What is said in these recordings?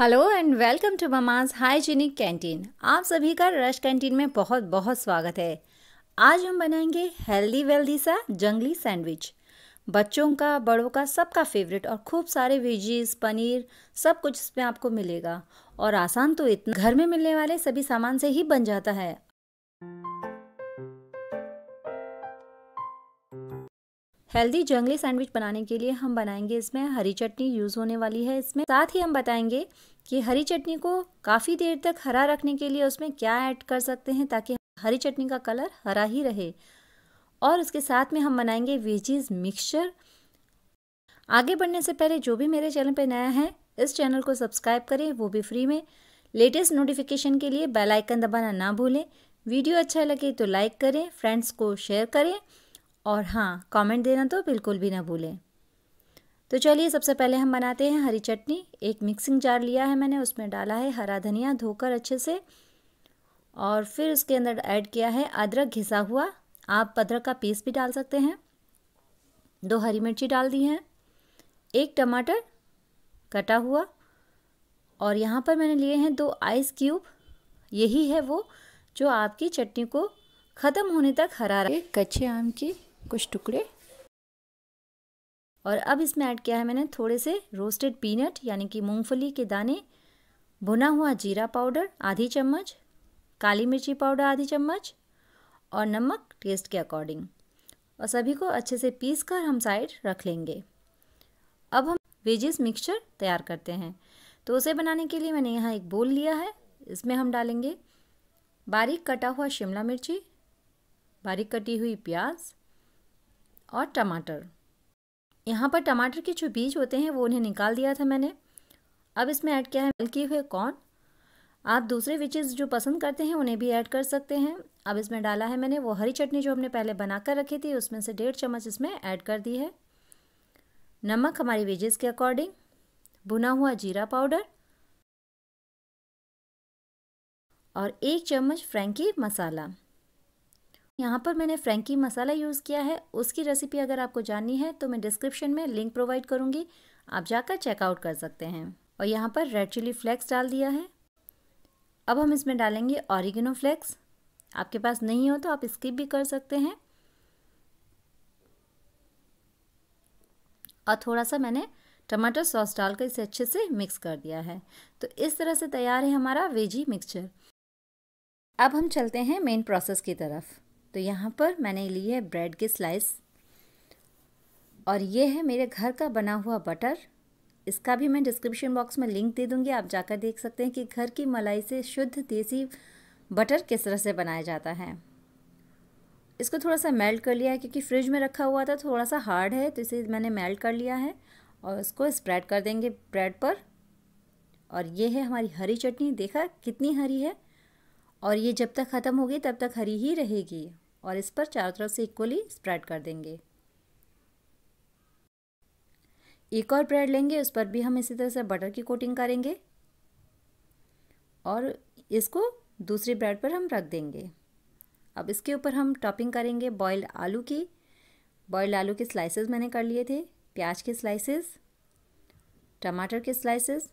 hello and welcome to Mama's Hygienic Canteen आप सभी का रश कैंटीन में बहुत बहुत स्वागत है आज हम बनाएंगे हेल्दी वेल्दी सा जंगली सैंडविच बच्चों का बड़ों का सबका फेवरेट और खूब सारे वेजीज पनीर सब कुछ इसमें आपको मिलेगा और आसान तो इतना घर में मिलने वाले सभी सामान से ही बन जाता है हेल्दी जंगली सैंडविच बनाने के लिए हम बनाएंगे इसमें हरी चटनी यूज़ होने वाली है इसमें साथ ही हम बताएंगे कि हरी चटनी को काफ़ी देर तक हरा रखने के लिए उसमें क्या ऐड कर सकते हैं ताकि हरी चटनी का कलर हरा ही रहे और उसके साथ में हम बनाएंगे वेजीज मिक्सचर आगे बढ़ने से पहले जो भी मेरे चैनल पर नया है इस चैनल को सब्सक्राइब करें वो भी फ्री में लेटेस्ट नोटिफिकेशन के लिए बेल आइकन दबाना ना भूलें वीडियो अच्छा लगे तो लाइक करें फ्रेंड्स को शेयर करें और हाँ कमेंट देना तो बिल्कुल भी ना भूलें तो चलिए सबसे पहले हम बनाते हैं हरी चटनी एक मिक्सिंग जार लिया है मैंने उसमें डाला है हरा धनिया धोकर अच्छे से और फिर उसके अंदर ऐड किया है अदरक घिसा हुआ आप अदरक का पेस्ट भी डाल सकते हैं दो हरी मिर्ची डाल दी हैं एक टमाटर कटा हुआ और यहाँ पर मैंने लिए हैं दो आइस क्यूब यही है वो जो आपकी चटनी को ख़त्म होने तक हरा रहे कच्चे आम के कुछ टुकड़े और अब इसमें ऐड किया है मैंने थोड़े से रोस्टेड पीनट यानी कि मूंगफली के दाने भुना हुआ जीरा पाउडर आधी चम्मच काली मिर्ची पाउडर आधी चम्मच और नमक टेस्ट के अकॉर्डिंग और सभी को अच्छे से पीस कर हम साइड रख लेंगे अब हम वेजिस मिक्सचर तैयार करते हैं तो उसे बनाने के लिए मैंने यहाँ एक बोल लिया है इसमें हम डालेंगे बारीक कटा हुआ शिमला मिर्ची बारीक कटी हुई प्याज और टमाटर यहाँ पर टमाटर के जो बीज होते हैं वो उन्हें निकाल दिया था मैंने अब इसमें ऐड किया है मिल्की हुए कॉर्न आप दूसरे विचेज़ जो पसंद करते हैं उन्हें भी ऐड कर सकते हैं अब इसमें डाला है मैंने वो हरी चटनी जो हमने पहले बना कर रखी थी उसमें से डेढ़ चम्मच इसमें ऐड कर दी है नमक हमारी वेजेस के अकॉर्डिंग भुना हुआ जीरा पाउडर और एक चम्मच फ्रेंकी मसाला यहाँ पर मैंने फ्रेंकी मसाला यूज़ किया है उसकी रेसिपी अगर आपको जाननी है तो मैं डिस्क्रिप्शन में लिंक प्रोवाइड करूँगी आप जाकर चेकआउट कर सकते हैं और यहाँ पर रेड चिली फ्लेक्स डाल दिया है अब हम इसमें डालेंगे ऑरिगेनो फ्लेक्स आपके पास नहीं हो तो आप स्किप भी कर सकते हैं और थोड़ा सा मैंने टमाटर सॉस डालकर इसे अच्छे से मिक्स कर दिया है तो इस तरह से तैयार है हमारा वेजी मिक्सचर अब हम चलते हैं मेन प्रोसेस की तरफ तो यहाँ पर मैंने ली है ब्रेड की स्लाइस और ये है मेरे घर का बना हुआ बटर इसका भी मैं डिस्क्रिप्शन बॉक्स में लिंक दे दूँगी आप जाकर देख सकते हैं कि घर की मलाई से शुद्ध देसी बटर किस तरह से बनाया जाता है इसको थोड़ा सा मेल्ट कर लिया है क्योंकि फ्रिज में रखा हुआ था थोड़ा सा हार्ड है तो इसे मैंने मेल्ट कर लिया है और इसको स्प्रेड कर देंगे ब्रेड पर और ये है हमारी हरी चटनी देखा कितनी हरी है और ये जब तक ख़त्म होगी तब तक हरी ही रहेगी और इस पर चारों तरफ से इक्वली स्प्रेड कर देंगे एक और ब्रेड लेंगे उस पर भी हम इसी तरह से बटर की कोटिंग करेंगे और इसको दूसरी ब्रेड पर हम रख देंगे अब इसके ऊपर हम टॉपिंग करेंगे बॉयल्ड आलू की बॉयल्ड आलू के स्लाइसेस मैंने कर लिए थे प्याज के स्लाइसेस टमाटर के स्लाइसेस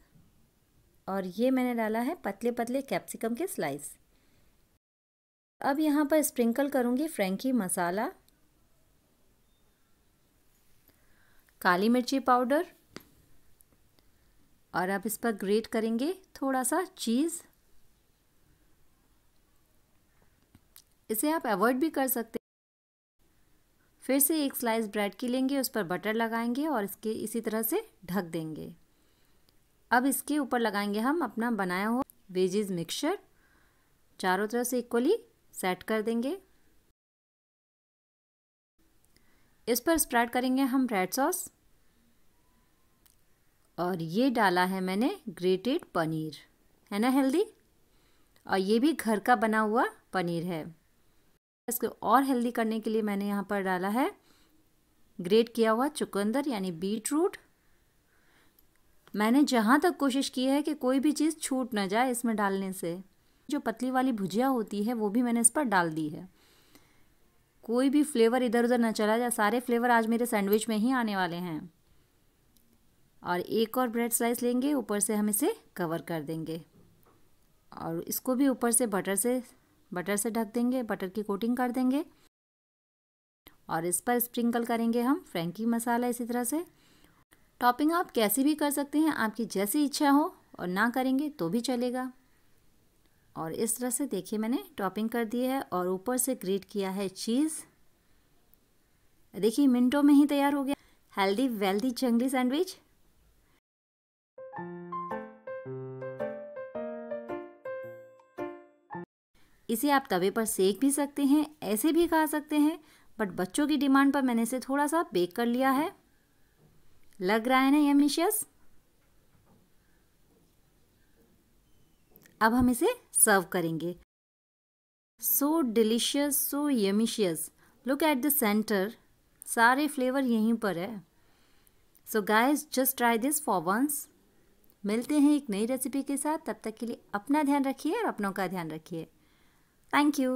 और ये मैंने डाला है पतले पतले कैप्सिकम के स्लाइस अब यहाँ पर स्प्रिंकल करूँगी फ्रेंकी मसाला काली मिर्ची पाउडर और अब इस पर ग्रेट करेंगे थोड़ा सा चीज़ इसे आप अवॉइड भी कर सकते फिर से एक स्लाइस ब्रेड की लेंगे उस पर बटर लगाएंगे और इसके इसी तरह से ढक देंगे अब इसके ऊपर लगाएंगे हम अपना बनाया हुआ वेजेज मिक्सचर चारों तरफ से इक्वली सेट कर देंगे इस पर स्प्रेड करेंगे हम रेड सॉस और ये डाला है मैंने ग्रेटेड पनीर है ना हेल्दी और ये भी घर का बना हुआ पनीर है इसको और हेल्दी करने के लिए मैंने यहाँ पर डाला है ग्रेट किया हुआ चुकंदर यानी बीट रूट मैंने जहाँ तक कोशिश की है कि कोई भी चीज़ छूट ना जाए इसमें डालने से जो पतली वाली भुजिया होती है वो भी मैंने इस पर डाल दी है कोई भी फ्लेवर इधर उधर ना चला जाए सारे फ्लेवर आज मेरे सैंडविच में ही आने वाले हैं और एक और ब्रेड स्लाइस लेंगे ऊपर से हम इसे कवर कर देंगे और इसको भी ऊपर से बटर से बटर से ढक देंगे बटर की कोटिंग कर देंगे और इस पर स्प्रिंकल करेंगे हम फ्रेंकी मसाला इसी तरह से टॉपिंग आप कैसी भी कर सकते हैं आपकी जैसी इच्छा हो और ना करेंगे तो भी चलेगा और इस तरह से देखिए मैंने टॉपिंग कर दी है और ऊपर से ग्रेट किया है चीज़ देखिए मिनटों में ही तैयार हो गया हेल्दी वेल्दी जंगली सैंडविच इसे आप तवे पर सेक भी सकते हैं ऐसे भी खा सकते हैं बट बच्चों की डिमांड पर मैंने इसे थोड़ा सा बेक कर लिया है लग रहा है ना यमिशियस अब हम इसे सर्व करेंगे so delicious so yummicious look at the centre सारे फ्लेवर यहीं पर है so guys just try this for once मिलते हैं एक नई रेसिपी के साथ तब तक के लिए अपना ध्यान रखिए और अपनों का ध्यान रखिए थैंक यू